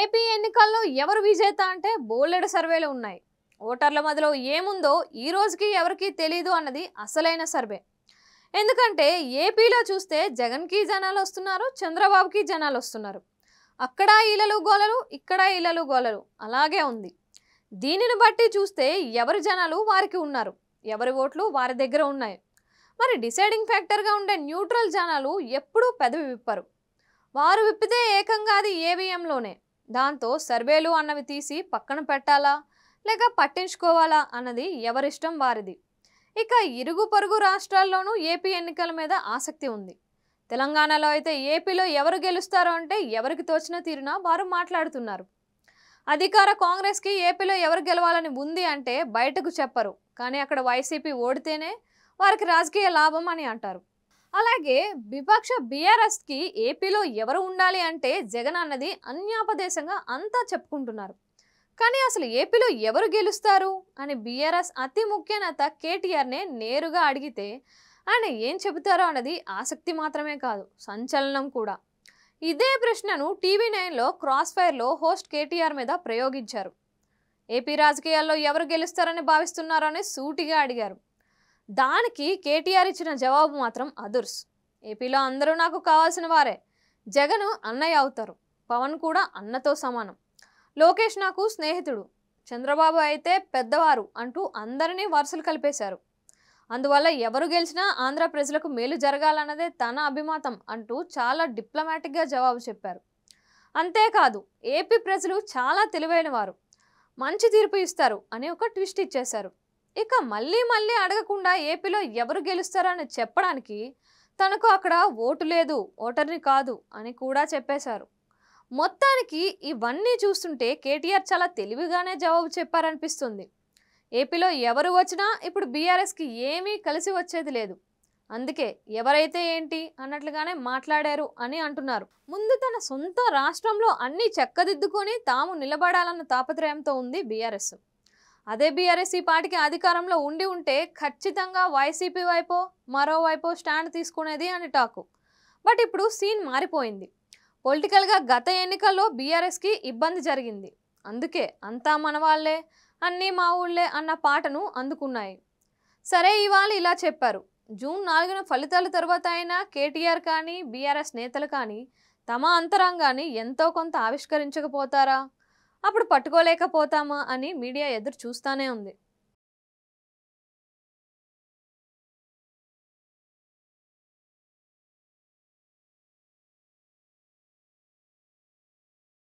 AP ఎన్నికల్లో ఎవరు విజేత అంటే బోలెడు సర్వేలు ఉన్నాయి ఓటర్ల మధ్యలో ఏముందో ఈ రోజుకి ఎవరికీ తెలీదు అన్నది అసలైన సర్వే ఎందుకంటే ఏపీలో చూస్తే జగన్కి జనాలు వస్తున్నారు చంద్రబాబుకి జనాలు వస్తున్నారు అక్కడ ఇళ్ళలు గోలలు ఇక్కడ ఇళ్ళలు గోలలు అలాగే ఉంది దీనిని బట్టి చూస్తే ఎవరి జనాలు వారికి ఉన్నారు ఎవరి ఓట్లు వారి దగ్గర ఉన్నాయి మరి డిసైడింగ్ ఫ్యాక్టర్గా ఉండే న్యూట్రల్ జనాలు ఎప్పుడూ పెదవి విప్పరు వారు విప్పితే ఏకంగా అది ఏవిఎంలోనే దాంతో సర్వేలు అన్నవి తీసి పక్కన పెట్టాలా లేక పట్టించుకోవాలా అన్నది ఎవరిష్టం వారిది ఇక ఇరుగు పొరుగు రాష్ట్రాల్లోనూ ఏపీ ఎన్నికల మీద ఆసక్తి ఉంది తెలంగాణలో అయితే ఏపీలో ఎవరు గెలుస్తారో అంటే ఎవరికి తోచిన తీరునా వారు మాట్లాడుతున్నారు అధికార కాంగ్రెస్కి ఏపీలో ఎవరు గెలవాలని ఉంది అంటే బయటకు చెప్పరు కానీ అక్కడ వైసీపీ ఓడితేనే వారికి రాజకీయ లాభం అని అంటారు అలాగే విపక్ష బీఆర్ఎస్కి ఏపీలో ఎవరు ఉండాలి అంటే జగన్ అన్నది అన్యాపదేశంగా అంతా చెప్పుకుంటున్నారు కానీ అసలు ఏపీలో ఎవరు గెలుస్తారు అని బీఆర్ఎస్ అతి ముఖ్య నేత కేటీఆర్నే నేరుగా అడిగితే ఆయన ఏం చెబుతారో అన్నది ఆసక్తి మాత్రమే కాదు సంచలనం కూడా ఇదే ప్రశ్నను టీవీ నైన్లో క్రాస్ ఫైర్లో హోస్ట్ కేటీఆర్ మీద ప్రయోగించారు ఏపీ రాజకీయాల్లో ఎవరు గెలుస్తారని భావిస్తున్నారో అని సూటిగా అడిగారు దానికి కేటీఆర్ ఇచ్చిన జవాబు మాత్రం అదుర్స్ ఏపీలో అందరూ నాకు కావాల్సిన వారే జగన్ అన్నయ్య అవుతారు పవన్ కూడా అన్నతో సమానం లోకేష్ నాకు స్నేహితుడు చంద్రబాబు అయితే పెద్దవారు అంటూ అందరినీ వరుసలు కలిపేశారు అందువల్ల ఎవరు గెలిచినా ఆంధ్ర ప్రజలకు మేలు జరగాలన్నదే తన అభిమాతం అంటూ చాలా డిప్లొమాటిక్గా జవాబు చెప్పారు అంతేకాదు ఏపీ ప్రజలు చాలా తెలివైన వారు మంచి తీర్పు ఇస్తారు అని ఒక ట్విస్ట్ ఇచ్చేశారు ఇక మళ్ళీ మళ్ళీ అడగకుండా ఏపీలో ఎవరు గెలుస్తారని చెప్పడానికి తనకు అక్కడ ఓటు లేదు ఓటర్ని కాదు అని కూడా చెప్పేశారు మొత్తానికి ఇవన్నీ చూస్తుంటే కేటీఆర్ చాలా తెలివిగానే జవాబు చెప్పారనిపిస్తుంది ఏపీలో ఎవరు వచ్చినా ఇప్పుడు బీఆర్ఎస్కి ఏమీ కలిసి వచ్చేది లేదు అందుకే ఎవరైతే ఏంటి అన్నట్లుగానే మాట్లాడారు అని అంటున్నారు ముందు తన సొంత రాష్ట్రంలో అన్ని చెక్కదిద్దుకొని తాము నిలబడాలన్న తాపత్రయంతో ఉంది బీఆర్ఎస్ అదే బీఆర్ఎస్ ఈ పార్టీకి అధికారంలో ఉండి ఉంటే ఖచ్చితంగా వైసీపీ వైపో మరోవైపో స్టాండ్ తీసుకునేది అని టాకు బట్ ఇప్పుడు సీన్ మారిపోయింది పొలిటికల్గా గత ఎన్నికల్లో బీఆర్ఎస్కి ఇబ్బంది జరిగింది అందుకే అంతా మన వాళ్ళే అన్నీ మా ఊళ్ళే అన్న పాటను అందుకున్నాయి సరే ఇవాళ ఇలా చెప్పారు జూన్ నాలుగున ఫలితాల తర్వాత అయినా కేటీఆర్ కానీ బీఆర్ఎస్ నేతలు కానీ తమ అంతరంగాన్ని ఎంతో కొంత ఆవిష్కరించకపోతారా అప్పుడు పట్టుకోలేకపోతామా అని మీడియా ఎదురు చూస్తానే ఉంది